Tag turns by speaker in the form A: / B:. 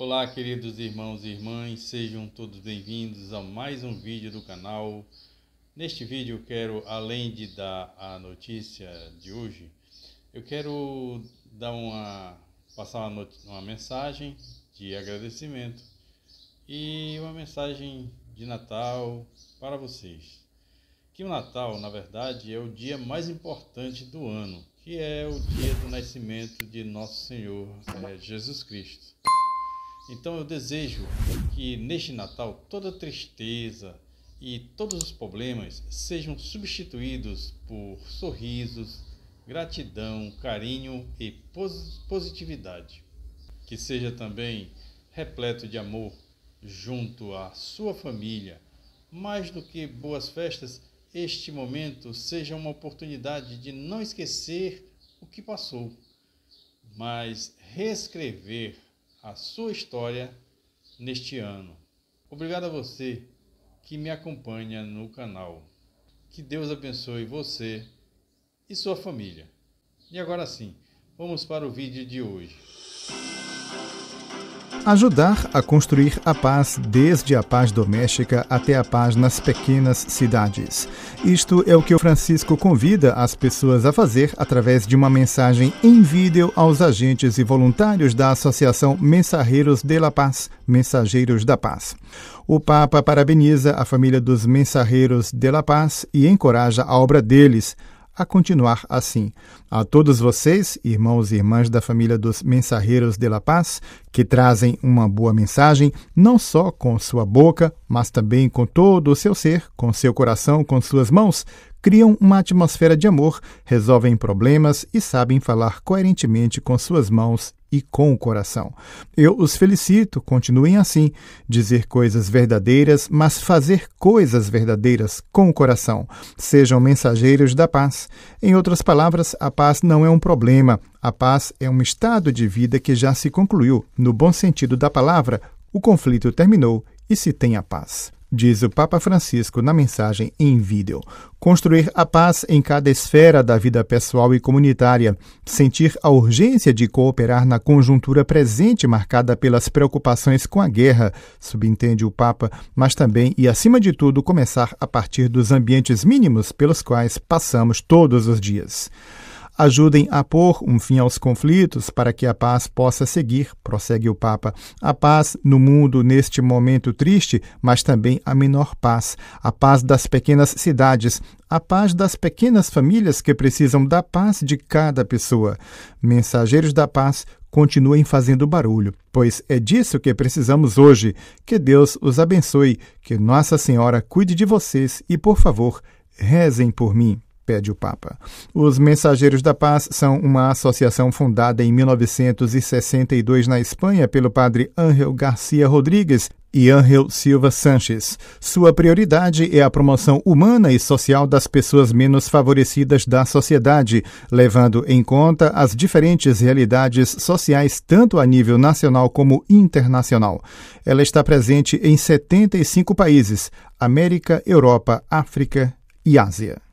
A: Olá, queridos irmãos e irmãs, sejam todos bem-vindos a mais um vídeo do canal. Neste vídeo eu quero, além de dar a notícia de hoje, eu quero dar uma passar uma, uma mensagem de agradecimento e uma mensagem de Natal para vocês. Que o Natal, na verdade, é o dia mais importante do ano, que é o dia do nascimento de nosso Senhor é, Jesus Cristo. Então eu desejo que neste Natal toda tristeza e todos os problemas sejam substituídos por sorrisos, gratidão, carinho e positividade. Que seja também repleto de amor junto à sua família. Mais do que boas festas, este momento seja uma oportunidade de não esquecer o que passou, mas reescrever a sua história neste ano. Obrigado a você que me acompanha no canal. Que Deus abençoe você e sua família. E agora sim, vamos para o vídeo de hoje
B: ajudar a construir a paz desde a paz doméstica até a paz nas pequenas cidades. Isto é o que o Francisco convida as pessoas a fazer através de uma mensagem em vídeo aos agentes e voluntários da Associação Mensageiros de la Paz, Mensageiros da Paz. O Papa parabeniza a família dos Mensageiros de la Paz e encoraja a obra deles a continuar assim. A todos vocês, irmãos e irmãs da família dos mensageiros de la Paz, que trazem uma boa mensagem, não só com sua boca, mas também com todo o seu ser, com seu coração, com suas mãos, criam uma atmosfera de amor, resolvem problemas e sabem falar coerentemente com suas mãos e com o coração. Eu os felicito, continuem assim, dizer coisas verdadeiras, mas fazer coisas verdadeiras com o coração. Sejam mensageiros da paz. Em outras palavras, a paz não é um problema, a paz é um estado de vida que já se concluiu. No bom sentido da palavra, o conflito terminou e se tem a paz diz o Papa Francisco na mensagem em vídeo. Construir a paz em cada esfera da vida pessoal e comunitária, sentir a urgência de cooperar na conjuntura presente marcada pelas preocupações com a guerra, subentende o Papa, mas também e acima de tudo começar a partir dos ambientes mínimos pelos quais passamos todos os dias ajudem a pôr um fim aos conflitos para que a paz possa seguir, prossegue o Papa. A paz no mundo neste momento triste, mas também a menor paz, a paz das pequenas cidades, a paz das pequenas famílias que precisam da paz de cada pessoa. Mensageiros da paz, continuem fazendo barulho, pois é disso que precisamos hoje. Que Deus os abençoe, que Nossa Senhora cuide de vocês e, por favor, rezem por mim pede o Papa. Os Mensageiros da Paz são uma associação fundada em 1962 na Espanha pelo padre Ángel Garcia Rodrigues e Ángel Silva Sanches. Sua prioridade é a promoção humana e social das pessoas menos favorecidas da sociedade, levando em conta as diferentes realidades sociais tanto a nível nacional como internacional. Ela está presente em 75 países: América, Europa, África e Ásia.